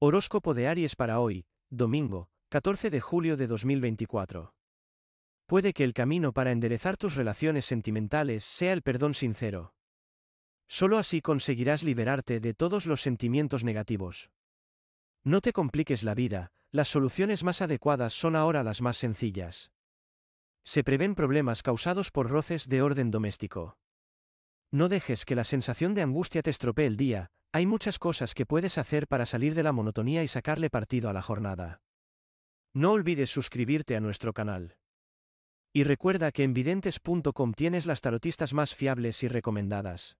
Horóscopo de Aries para hoy, domingo, 14 de julio de 2024. Puede que el camino para enderezar tus relaciones sentimentales sea el perdón sincero. Solo así conseguirás liberarte de todos los sentimientos negativos. No te compliques la vida, las soluciones más adecuadas son ahora las más sencillas. Se prevén problemas causados por roces de orden doméstico. No dejes que la sensación de angustia te estropee el día, hay muchas cosas que puedes hacer para salir de la monotonía y sacarle partido a la jornada. No olvides suscribirte a nuestro canal. Y recuerda que en videntes.com tienes las tarotistas más fiables y recomendadas.